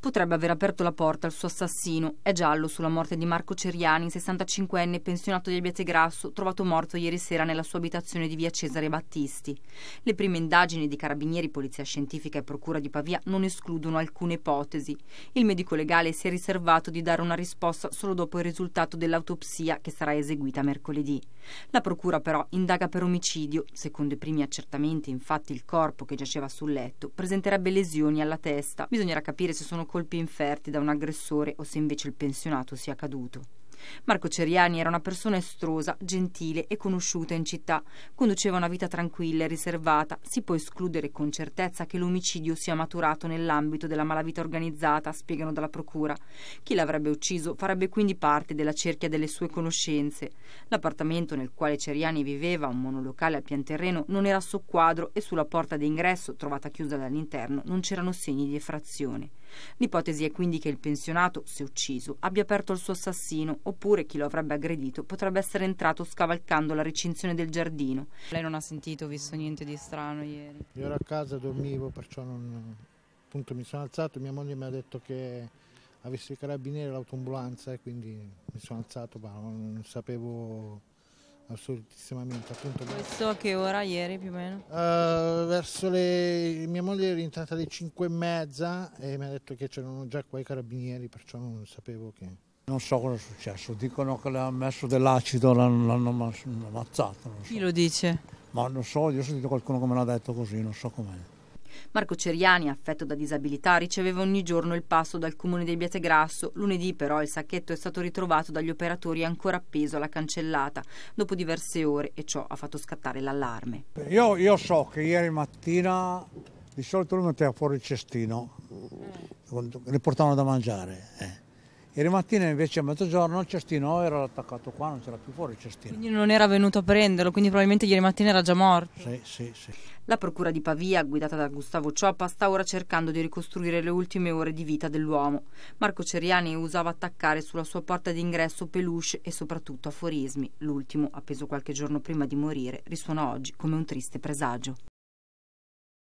potrebbe aver aperto la porta al suo assassino. È giallo sulla morte di Marco Ceriani, 65enne pensionato di Abbiategrasso, trovato morto ieri sera nella sua abitazione di via Cesare Battisti. Le prime indagini di carabinieri, polizia scientifica e procura di Pavia non escludono alcune ipotesi. Il medico legale si è riservato di dare una risposta solo dopo il risultato dell'autopsia che sarà eseguita mercoledì. La procura però indaga per omicidio. Secondo i primi accertamenti, infatti, il corpo che giaceva sul letto presenterebbe lesioni alla testa. Bisognerà capire se sono colpi inferti da un aggressore o se invece il pensionato sia caduto. Marco Ceriani era una persona estrosa, gentile e conosciuta in città. Conduceva una vita tranquilla e riservata. Si può escludere con certezza che l'omicidio sia maturato nell'ambito della malavita organizzata, spiegano dalla procura. Chi l'avrebbe ucciso farebbe quindi parte della cerchia delle sue conoscenze. L'appartamento nel quale Ceriani viveva, un monolocale a pian terreno, non era a soqquadro e sulla porta d'ingresso, trovata chiusa dall'interno, non c'erano segni di effrazione. L'ipotesi è quindi che il pensionato, se ucciso, abbia aperto il suo assassino, oppure chi lo avrebbe aggredito potrebbe essere entrato scavalcando la recinzione del giardino. Lei non ha sentito, visto niente di strano ieri? Io ero a casa, dormivo, perciò non... appunto mi sono alzato, mia moglie mi ha detto che avesse i carabinieri e l'autoambulanza e quindi mi sono alzato, ma non sapevo assolutissimamente. Appunto, Questo a che ora ieri più o meno? Uh, verso le... mia moglie è rientrata alle 5 e mezza e mi ha detto che c'erano già qua i carabinieri, perciò non sapevo che... Non so cosa è successo, dicono che le ha messo dell'acido, l'hanno ammazzato. So. Chi lo dice? Ma non so, io ho sentito qualcuno che me l'ha detto così, non so com'è. Marco Ceriani, affetto da disabilità, riceveva ogni giorno il pasto dal comune di Biategrasso. Lunedì però il sacchetto è stato ritrovato dagli operatori ancora appeso alla cancellata dopo diverse ore e ciò ha fatto scattare l'allarme. Io, io, so che ieri mattina di solito lui metteva fuori il cestino, mm. ne portavano da mangiare. Eh Ieri mattina invece a mezzogiorno il cestino era attaccato qua, non c'era più fuori il cestino. Quindi non era venuto a prenderlo, quindi probabilmente ieri mattina era già morto. Sì, sì, sì. La procura di Pavia, guidata da Gustavo Cioppa, sta ora cercando di ricostruire le ultime ore di vita dell'uomo. Marco Ceriani usava attaccare sulla sua porta d'ingresso peluche e soprattutto aforismi. L'ultimo, appeso qualche giorno prima di morire, risuona oggi come un triste presagio.